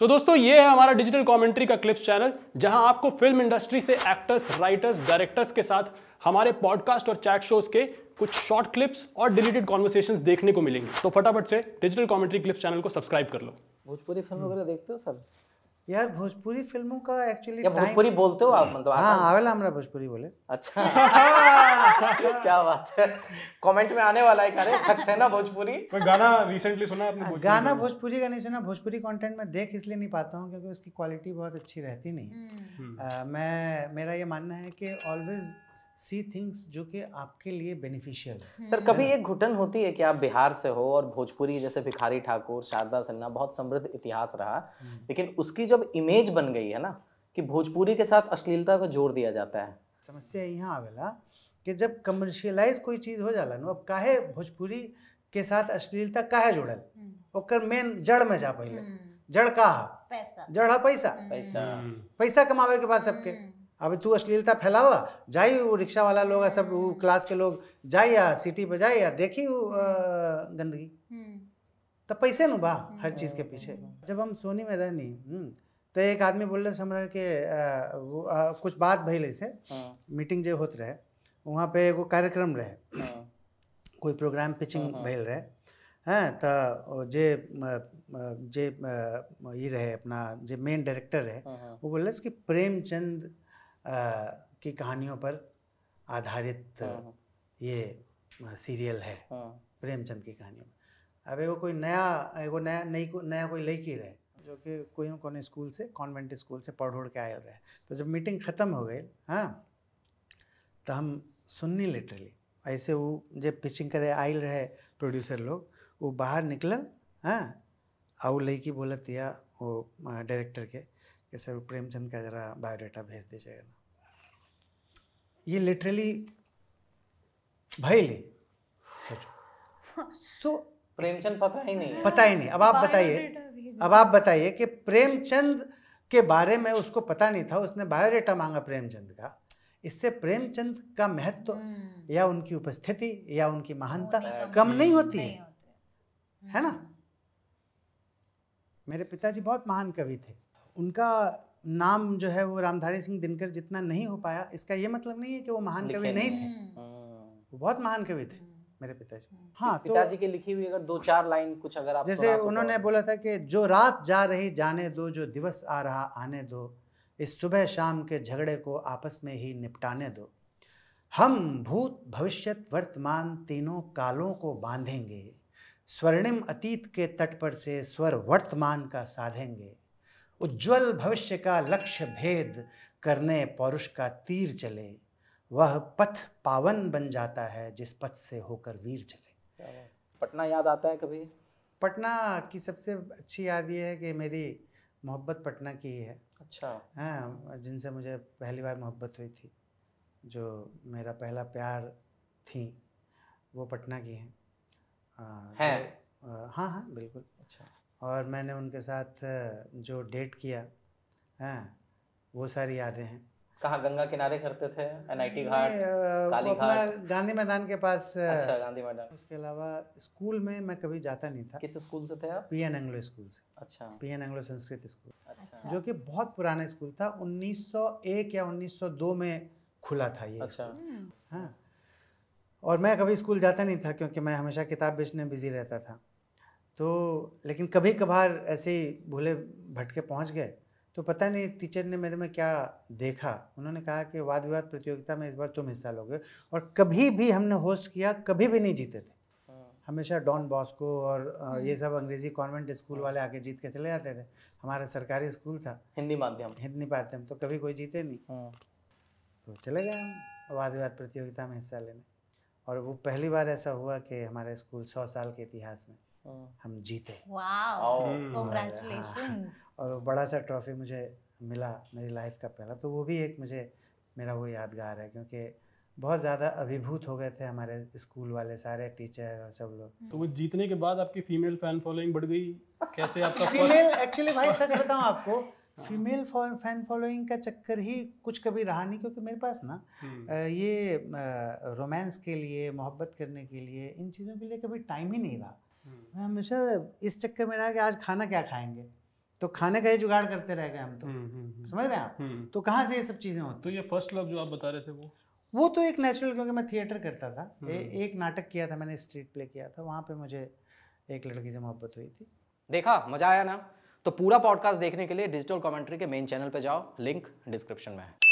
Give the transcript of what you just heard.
तो दोस्तों ये है हमारा डिजिटल कमेंट्री का क्लिप्स चैनल जहां आपको फिल्म इंडस्ट्री से एक्टर्स राइटर्स डायरेक्टर्स के साथ हमारे पॉडकास्ट और चैट शोज के कुछ शॉर्ट क्लिप्स और डिलीटेड कॉन्वर्सेशन देखने को मिलेंगे तो फटाफट से डिजिटल कॉमेंट्री क्लिप्स चैनल को सब्सक्राइब कर लो भोजपुरी फिल्म वगैरह देखते हो सर यार भोजपुरी फिल्मों का एक्चुअली भोजपुरी बोलते हो आप मतलब हाँ आवेला हमारा भोजपुरी बोले अच्छा क्या बात है कमेंट में आने वाला है कह सक्सेना भोजपुरी कोई गाना रिसेंटली सुना आपने हाँ, भोजपुरी गाना भोजपुरी का नहीं सुना भोजपुरी कंटेंट में देख इसलिए नहीं पाता हूँ क्योंकि उसकी क्वालिटी बहुत अच्छी रहती नहीं हम्म। मैं मेरा ये मानना है कि ऑलवेज सी थिंग्स जो कि आपके लिए बेनिफिशियल है सर कभी एक घुटन होती है कि आप बिहार से हो और भोजपुरी जैसे भिखारी ठाकुर शारदा सिन्हा बहुत समृद्ध इतिहास रहा हम्म। लेकिन उसकी जब इमेज बन गई है ना कि भोजपुरी के साथ अश्लीलता को जोड़ दिया जाता है समस्या यहाँ आवेला कि जब कमर्शियलाइज कोई चीज़ हो जाला ना अब काहे भोजपुरी के साथ अश्लीलता काहे जुड़ल हम्म। ओकर मेन जड़ में जा पहले हम्म। जड़ का पैसा जड़ा पैसा पैसा पैसा कमावे के बाद सबके अब तू अश्लीलता फैलावा जाई वो रिक्शा वाला लोग सब वो क्लास के लोग जाए या सिटी पे जाए या देखी वो गंदगी तो पैसे नु बा हम्म। हर चीज़ के पीछे जब हम सोनी में रहनी हम्म, तो एक आदमी बोल रहे हमरा के वो कुछ बात भैल से मीटिंग हाँ। जो होते रहे वहाँ पे एगो कार्यक्रम रहे हाँ। कोई प्रोग्राम पिचिंग भैल रहे हैं हाँ, तो जे जे ये रहे अपना जे मेन डायरेक्टर रहे वो बोलस कि प्रेमचंद की कहानियों पर आधारित हाँ, हाँ। ये सीरियल है हाँ। प्रेमचंद की कहानियों पर अब एगो कोई नया एगो नया नई नया कोई लड़की रहे जो कि कोई ना कोई स्कूल से कॉन्वेंट स्कूल से पढ़ उड़ के आए रहे तो जब मीटिंग ख़त्म हो गई हाँ तो हम सुननी लिटरली ऐसे वो जब पिचिंग करे आयल रहे प्रोड्यूसर लोग वो बाहर निकलल हाँ और लड़की बोलत या वो डायरेक्टर के कि सर प्रेमचंद का ज़रा बायोडाटा भेज दीजिएगा ना ये लिटरली भयले सोचो सो प्रेमचंद पता ही नहीं पता ही नहीं अब आप बताइए अब आप बताइए कि प्रेमचंद के बारे में उसको पता नहीं था उसने बायोडाटा मांगा प्रेमचंद का इससे प्रेमचंद का महत्व तो या उनकी उपस्थिति या उनकी महानता कम नहीं होती है है ना हम्म। मेरे पिताजी बहुत महान कवि थे उनका नाम जो है वो रामधारी सिंह दिनकर जितना नहीं हो पाया इसका ये मतलब नहीं है कि वो महान कवि नहीं थे हाँ। वो बहुत महान कवि थे मेरे पिताजी हाँ तो, हाँ तो पिताजी की लिखी हुई अगर दो चार लाइन कुछ अगर आप जैसे उन्होंने तो। बोला था कि जो रात जा रही जाने दो जो दिवस आ रहा आने दो इस सुबह शाम के झगड़े को आपस में ही निपटाने दो हम भूत भविष्य वर्तमान तीनों कालों को बांधेंगे स्वर्णिम अतीत के तट पर से स्वर वर्तमान का साधेंगे उज्ज्वल भविष्य का लक्ष्य भेद करने पौरुष का तीर चले वह पथ पावन बन जाता है जिस पथ से होकर वीर चले पटना याद आता है कभी पटना की सबसे अच्छी याद ये है कि मेरी मोहब्बत पटना की ही है अच्छा हाँ जिनसे मुझे पहली बार मोहब्बत हुई थी जो मेरा पहला प्यार थी वो पटना की हैं है, है? तो, हाँ हाँ बिल्कुल अच्छा और मैंने उनके साथ जो डेट किया हैं हाँ, वो सारी यादें हैं कहाँ गंगा किनारे करते थे एनआईटी घाट काली घाट गांधी मैदान के पास अच्छा गांधी मैदान उसके अलावा स्कूल में मैं कभी जाता नहीं था किस स्कूल से थे आप पी एन एंग्लो स्कूल से अच्छा P N Anglo Sanskrit school अच्छा जो कि बहुत पुराना स्कूल था 1901 या 1902 में खुला था ये अच्छा हम्म। हाँ और मैं कभी स्कूल जाता नहीं था क्योंकि मैं हमेशा किताब बेचने बिजी रहता था तो लेकिन कभी कभार ऐसे ही भूले भटके पहुंच गए तो पता नहीं टीचर ने मेरे में क्या देखा उन्होंने कहा कि वाद विवाद प्रतियोगिता में इस बार तुम हिस्सा लोगे और कभी भी हमने होस्ट किया कभी भी नहीं जीते थे हाँ। हमेशा डॉन बॉस्को और हम्म। ये सब अंग्रेजी कॉन्वेंट स्कूल हाँ। वाले आके जीत के चले जाते थे हमारा सरकारी स्कूल था हिंदी माध्यम हिंदी माध्यम तो कभी कोई जीते नहीं हाँ। तो चले गए वाद विवाद प्रतियोगिता में हिस्सा लेने और वो पहली बार ऐसा हुआ कि हमारे स्कूल सौ साल के इतिहास में हाँ। हम जीते हाँ। और बड़ा सा ट्रॉफी मुझे मिला मेरी लाइफ का पहला तो वो भी एक मुझे मेरा वो यादगार है क्योंकि बहुत ज़्यादा अभिभूत हो गए थे हमारे स्कूल वाले सारे टीचर और सब लोग तो वो जीतने के बाद आपकी फीमेल फैन फॉलोइंग बढ़ गई कैसे आपका फीमेल एक्चुअली भाई सच बताऊँ आपको फीमेल फैन फॉलोइंग का चक्कर ही कुछ कभी रहा नहीं क्योंकि मेरे पास ना हम्म। ये रोमांस के लिए मोहब्बत करने के लिए इन चीज़ों के लिए कभी टाइम ही नहीं रहा मैं हमेशा इस चक्कर में रहा कि आज खाना क्या खाएंगे तो खाने का ही जुगाड़ करते रह गए हम तो हम्म, हम्म, हम्म। समझ रहे हैं आप तो कहाँ से ये सब चीज़ें होती तो ये फर्स्ट लव जो आप बता रहे थे वो वो तो एक नेचुरल क्योंकि मैं थिएटर करता था ए, एक नाटक किया था मैंने स्ट्रीट प्ले किया था वहाँ पे मुझे एक लड़की से मोहब्बत हुई थी देखा मज़ा आया ना तो पूरा पॉडकास्ट देखने के लिए डिजिटल कमेंट्री के मेन चैनल पे जाओ लिंक डिस्क्रिप्शन में है